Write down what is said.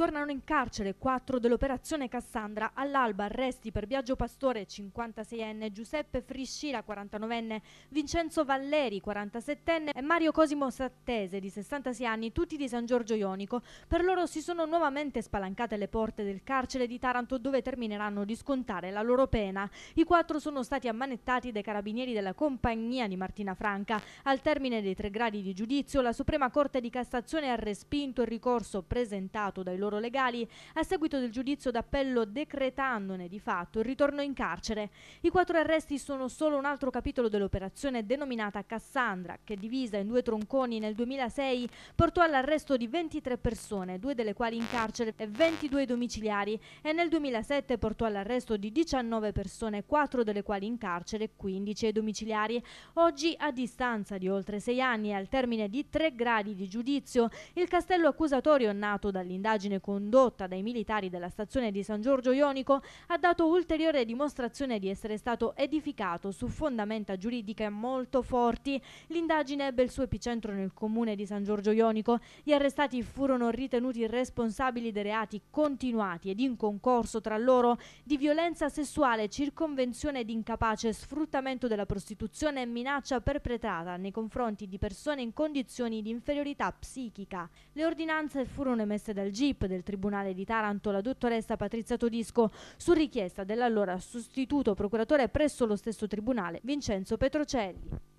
Tornano in carcere quattro dell'operazione Cassandra. All'alba arresti per Biagio Pastore, 56enne, Giuseppe Friscila, 49enne, Vincenzo Valleri, 47enne e Mario Cosimo Sattese, di 66 anni, tutti di San Giorgio Ionico. Per loro si sono nuovamente spalancate le porte del carcere di Taranto dove termineranno di scontare la loro pena. I quattro sono stati ammanettati dai carabinieri della compagnia di Martina Franca. Al termine dei tre gradi di giudizio, la Suprema Corte di Cassazione ha respinto il ricorso presentato dai loro loro legali a seguito del giudizio d'appello decretandone di fatto il ritorno in carcere. I quattro arresti sono solo un altro capitolo dell'operazione denominata Cassandra, che divisa in due tronconi nel 2006 portò all'arresto di 23 persone, due delle quali in carcere e 22 domiciliari e nel 2007 portò all'arresto di 19 persone, 4 delle quali in carcere, e 15 domiciliari. Oggi, a distanza di oltre 6 anni e al termine di 3 gradi di giudizio, il castello accusatorio nato dall'indagine condotta dai militari della stazione di San Giorgio Ionico ha dato ulteriore dimostrazione di essere stato edificato su fondamenta giuridiche molto forti. L'indagine ebbe il suo epicentro nel comune di San Giorgio Ionico. Gli arrestati furono ritenuti responsabili dei reati continuati ed in concorso tra loro di violenza sessuale, circonvenzione ed incapace, sfruttamento della prostituzione e minaccia perpetrata nei confronti di persone in condizioni di inferiorità psichica. Le ordinanze furono emesse dal GIP PIP del Tribunale di Taranto la dottoressa Patrizia Todisco su richiesta dell'allora sostituto procuratore presso lo stesso Tribunale Vincenzo Petrocelli.